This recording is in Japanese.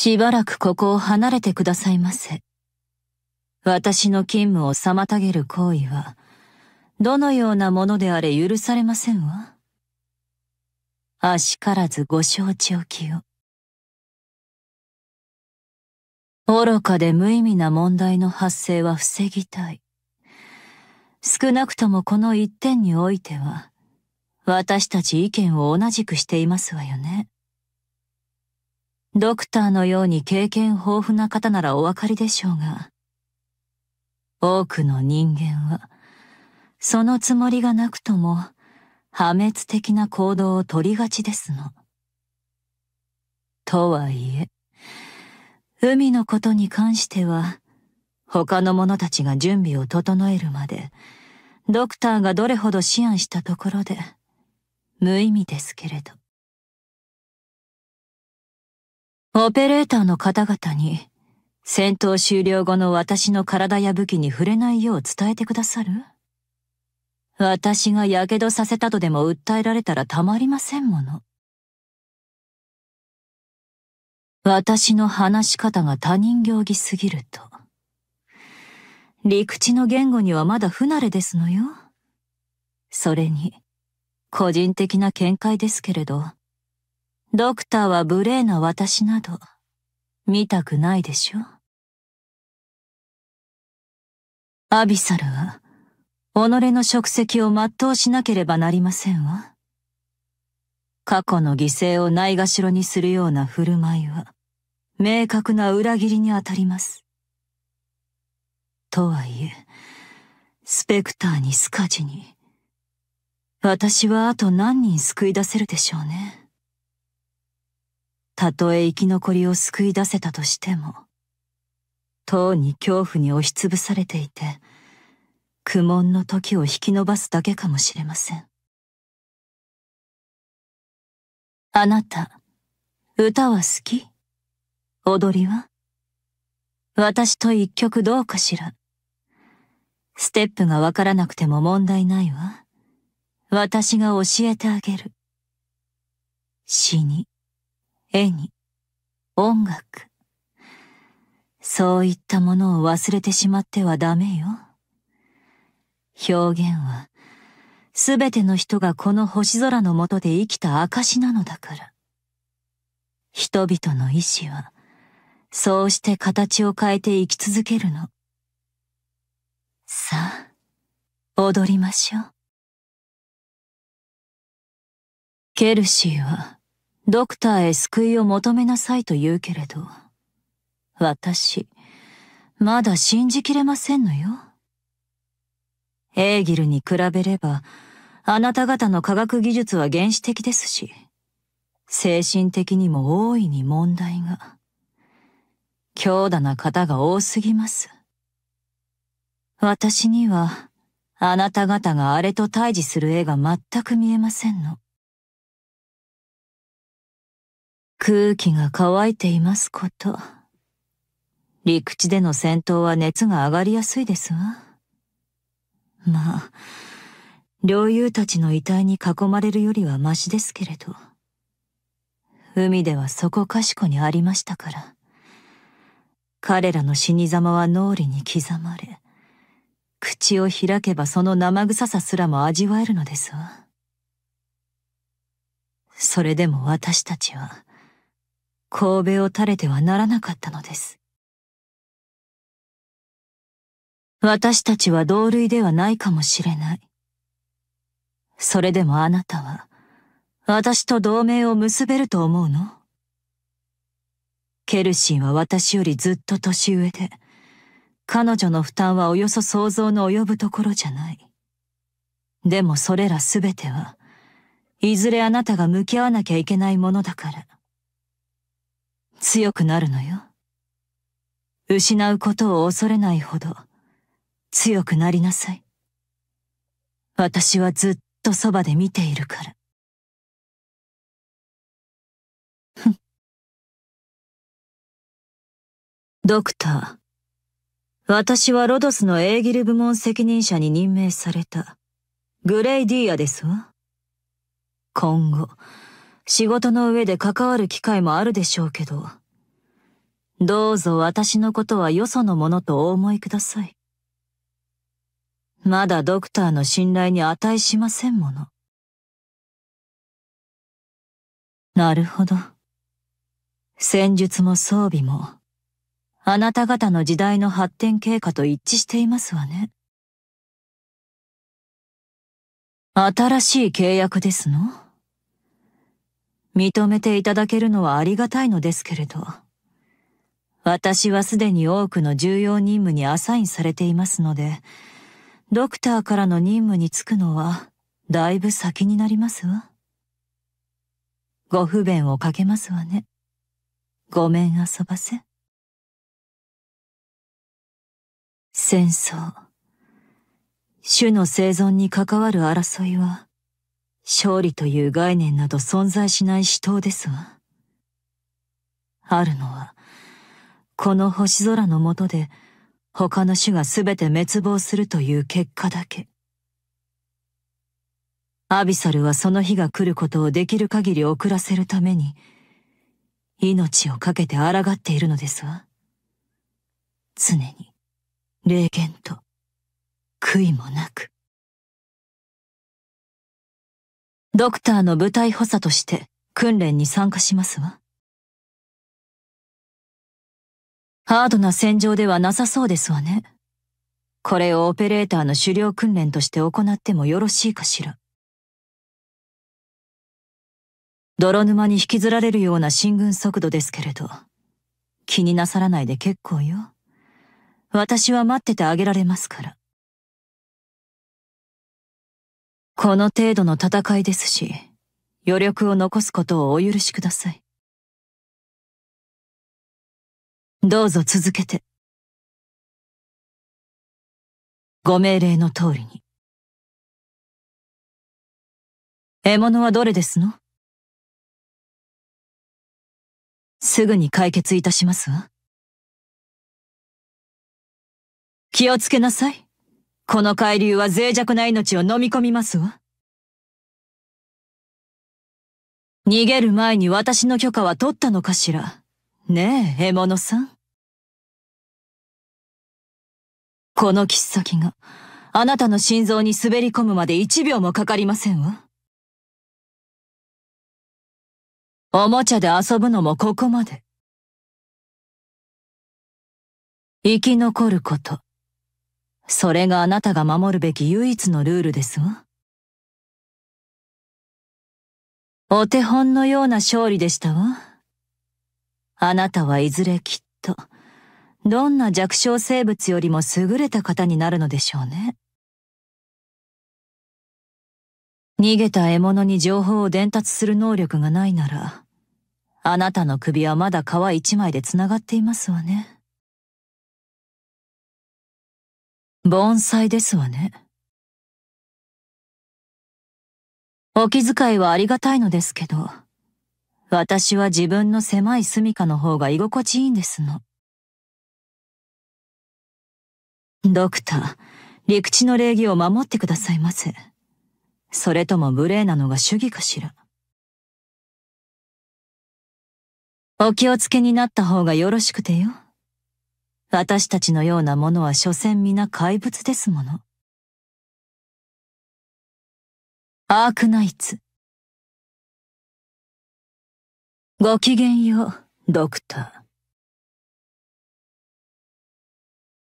しばらくここを離れてくださいませ。私の勤務を妨げる行為は、どのようなものであれ許されませんわ。あしからずご承知おきを。愚かで無意味な問題の発生は防ぎたい。少なくともこの一点においては、私たち意見を同じくしていますわよね。ドクターのように経験豊富な方ならお分かりでしょうが、多くの人間は、そのつもりがなくとも、破滅的な行動を取りがちですの。とはいえ、海のことに関しては、他の者たちが準備を整えるまで、ドクターがどれほど思案したところで、無意味ですけれど。オペレーターの方々に、戦闘終了後の私の体や武器に触れないよう伝えてくださる私が火傷させたとでも訴えられたらたまりませんもの。私の話し方が他人行儀すぎると。陸地の言語にはまだ不慣れですのよ。それに、個人的な見解ですけれど、ドクターは無礼な私など、見たくないでしょアビサルは、己の職責を全うしなければなりませんわ。過去の犠牲をないがしろにするような振る舞いは、明確な裏切りにあたります。とはいえ、スペクターにスカジに、私はあと何人救い出せるでしょうね。たとえ生き残りを救い出せたとしても、とうに恐怖に押しつぶされていて、苦悶の時を引き伸ばすだけかもしれません。あなた、歌は好き踊りは私と一曲どうかしらステップがわからなくても問題ないわ。私が教えてあげる。死に。絵に、音楽。そういったものを忘れてしまってはダメよ。表現は、すべての人がこの星空の下で生きた証なのだから。人々の意志は、そうして形を変えて生き続けるの。さあ、踊りましょう。ケルシーは、ドクターへ救いを求めなさいと言うけれど、私、まだ信じきれませんのよ。エーギルに比べれば、あなた方の科学技術は原始的ですし、精神的にも大いに問題が。強打な方が多すぎます。私には、あなた方があれと対峙する絵が全く見えませんの。空気が乾いていますこと。陸地での戦闘は熱が上がりやすいですわ。まあ、領友たちの遺体に囲まれるよりはマシですけれど。海ではそこかしこにありましたから。彼らの死に様は脳裏に刻まれ、口を開けばその生臭さすらも味わえるのですわ。それでも私たちは、神戸を垂れてはならなかったのです。私たちは同類ではないかもしれない。それでもあなたは、私と同盟を結べると思うのケルシーは私よりずっと年上で、彼女の負担はおよそ想像の及ぶところじゃない。でもそれらすべては、いずれあなたが向き合わなきゃいけないものだから。強くなるのよ。失うことを恐れないほど強くなりなさい。私はずっとそばで見ているから。ふん。ドクター、私はロドスのエーギル部門責任者に任命されたグレイディアですわ。今後、仕事の上で関わる機会もあるでしょうけど、どうぞ私のことはよそのものとお思いください。まだドクターの信頼に値しませんもの。なるほど。戦術も装備も、あなた方の時代の発展経過と一致していますわね。新しい契約ですの認めていただけるのはありがたいのですけれど、私はすでに多くの重要任務にアサインされていますので、ドクターからの任務に就くのは、だいぶ先になりますわ。ご不便をかけますわね。ごめん遊ばせ。戦争。種の生存に関わる争いは、勝利という概念など存在しない死闘ですわ。あるのは、この星空の下で、他の種が全て滅亡するという結果だけ。アビサルはその日が来ることをできる限り遅らせるために、命を懸けて抗っているのですわ。常に、霊言と、悔いもなく。ドクターの部隊補佐として訓練に参加しますわ。ハードな戦場ではなさそうですわね。これをオペレーターの狩猟訓練として行ってもよろしいかしら。泥沼に引きずられるような進軍速度ですけれど、気になさらないで結構よ。私は待っててあげられますから。この程度の戦いですし、余力を残すことをお許しください。どうぞ続けて。ご命令の通りに。獲物はどれですのすぐに解決いたしますわ。気をつけなさい。この海流は脆弱な命を飲み込みますわ。逃げる前に私の許可は取ったのかしら。ねえ、獲物さん。この切っ先が、あなたの心臓に滑り込むまで一秒もかかりませんわ。おもちゃで遊ぶのもここまで。生き残ること、それがあなたが守るべき唯一のルールですわ。お手本のような勝利でしたわ。あなたはいずれきっと、どんな弱小生物よりも優れた方になるのでしょうね。逃げた獲物に情報を伝達する能力がないなら、あなたの首はまだ皮一枚で繋がっていますわね。盆栽ですわね。お気遣いはありがたいのですけど、私は自分の狭い住処の方が居心地いいんですの。ドクター、陸地の礼儀を守ってくださいませ。それとも無礼なのが主義かしら。お気をつけになった方がよろしくてよ。私たちのようなものは所詮皆怪物ですもの。アークナイツ。ごきげんよう、ドクター。